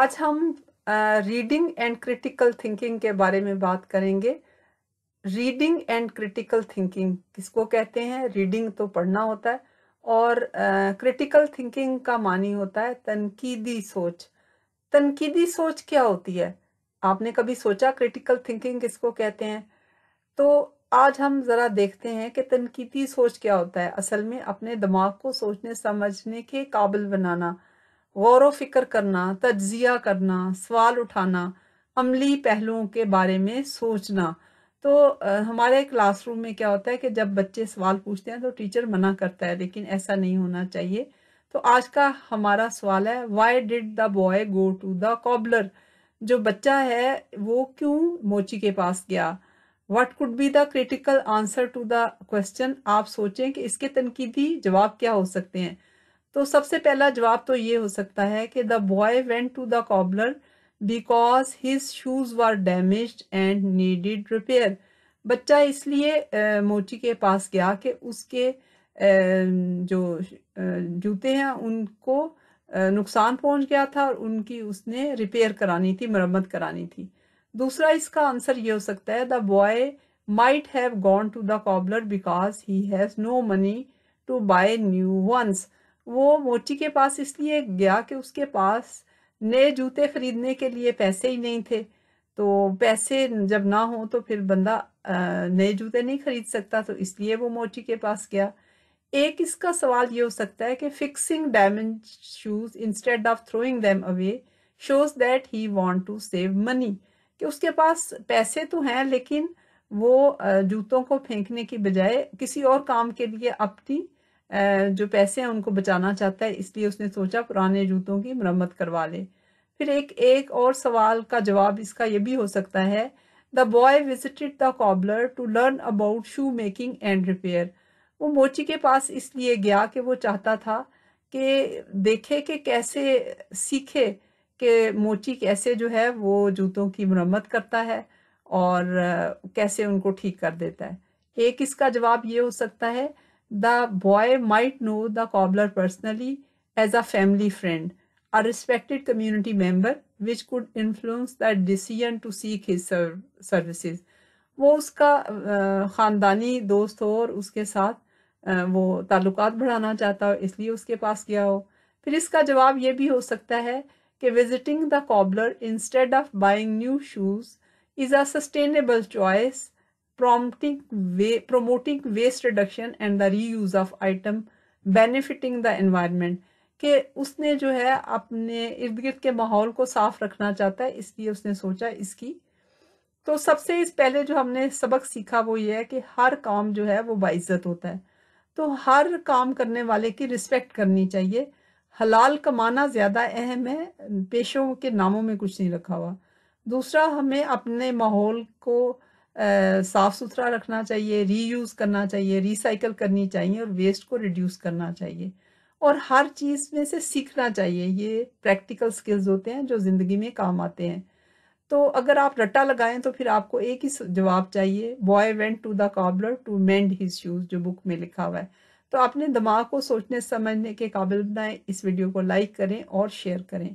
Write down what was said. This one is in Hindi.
आज हम रीडिंग एंड क्रिटिकल थिंकिंग के बारे में बात करेंगे रीडिंग एंड क्रिटिकल थिंकिंग किसको कहते हैं रीडिंग तो पढ़ना होता है और क्रिटिकल uh, थिंकिंग का मानी होता है तनकीदी सोच तनकीदी सोच क्या होती है आपने कभी सोचा क्रिटिकल थिंकिंग किसको कहते हैं तो आज हम ज़रा देखते हैं कि तनकीदी सोच क्या होता है असल में अपने दिमाग को सोचने समझने के काबिल बनाना गौर फिक्र करना तजिया करना सवाल उठाना अमली पहलुओं के बारे में सोचना तो हमारे क्लासरूम में क्या होता है कि जब बच्चे सवाल पूछते हैं तो टीचर मना करता है लेकिन ऐसा नहीं होना चाहिए तो आज का हमारा सवाल है why did the boy go to the cobbler जो बच्चा है वो क्यों मोची के पास गया what could be the critical answer to the question आप सोचें कि इसके तनकीदी जवाब क्या हो सकते हैं तो सबसे पहला जवाब तो ये हो सकता है कि the boy went to the cobbler because his shoes were damaged and needed repair बच्चा इसलिए मोची के पास गया कि उसके जो जूते हैं उनको नुकसान पहुंच गया था और उनकी उसने रिपेयर करानी थी मरम्मत करानी थी दूसरा इसका आंसर ये हो सकता है the boy might have gone to the cobbler because he has no money to buy new ones वो मोची के पास इसलिए गया कि उसके पास नए जूते खरीदने के लिए पैसे ही नहीं थे तो पैसे जब ना हो तो फिर बंदा नए जूते नहीं खरीद सकता तो इसलिए वो मोची के पास गया एक इसका सवाल ये हो सकता है कि fixing diamond shoes instead of throwing them away shows that he want to save money कि उसके पास पैसे तो हैं लेकिन वो जूतों को फेंकने की बजाय किसी और काम के लिए अपनी जो पैसे हैं उनको बचाना चाहता है इसलिए उसने सोचा पुराने जूतों की मरम्मत करवा ले फिर एक एक और सवाल का जवाब इसका यह भी हो सकता है the boy visited the cobbler to learn about shoe making and repair वो मोची के पास इसलिए गया कि वो चाहता था कि देखे कि कैसे सीखे कि मोची कैसे जो है वो जूतों की मरम्मत करता है और कैसे उनको ठीक कर देता है एक इसका जवाब ये हो सकता है The boy might know the cobbler personally as a family friend, a respected community member, which could influence the decision to seek his services. वो उसका ख़ानदानी दोस्त हो और उसके साथ वो ताल्लुकात बढ़ाना चाहता हो इसलिए उसके पास गया हो फिर इसका जवाब ये भी हो सकता है कि visiting the cobbler instead of buying new shoes is a sustainable choice prompting way, promoting waste reduction and the reuse of item benefiting the environment कि उसने जो है अपने इर्द गिर्द के माहौल को साफ रखना चाहता है इसलिए उसने सोचा इसकी तो सबसे इस पहले जो हमने सबक सीखा वो ये है कि हर काम जो है वो बाइज्जत होता है तो हर काम करने वाले की रिस्पेक्ट करनी चाहिए हलाल कमाना ज़्यादा अहम है पेशों के नामों में कुछ नहीं रखा हुआ दूसरा हमें अपने माहौल को साफ सुथरा रखना चाहिए रीयूज़ करना चाहिए रिसाइकल करनी चाहिए और वेस्ट को रिड्यूस करना चाहिए और हर चीज़ में से सीखना चाहिए ये प्रैक्टिकल स्किल्स होते हैं जो ज़िंदगी में काम आते हैं तो अगर आप रट्टा लगाएं तो फिर आपको एक ही जवाब चाहिए boy went to the cobbler to mend his shoes जो बुक में लिखा हुआ है तो अपने दिमाग को सोचने समझने के काबिल बनाएं इस वीडियो को लाइक करें और शेयर करें